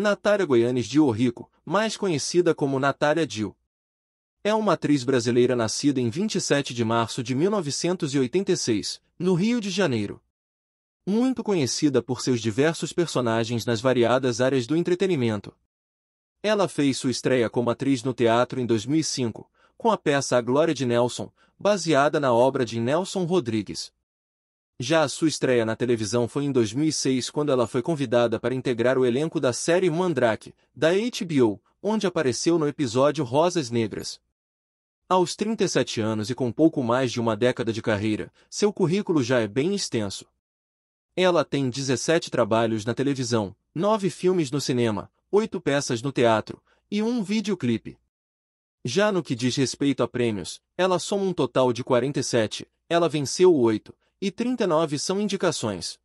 Natália Goianes de Orrico, mais conhecida como Natália Dil. É uma atriz brasileira nascida em 27 de março de 1986, no Rio de Janeiro. Muito conhecida por seus diversos personagens nas variadas áreas do entretenimento. Ela fez sua estreia como atriz no teatro em 2005, com a peça A Glória de Nelson, baseada na obra de Nelson Rodrigues. Já a sua estreia na televisão foi em 2006 quando ela foi convidada para integrar o elenco da série Mandrake, da HBO, onde apareceu no episódio Rosas Negras. Aos 37 anos e com pouco mais de uma década de carreira, seu currículo já é bem extenso. Ela tem 17 trabalhos na televisão, 9 filmes no cinema, 8 peças no teatro e um videoclipe. Já no que diz respeito a prêmios, ela soma um total de 47, ela venceu 8, e 39 são indicações.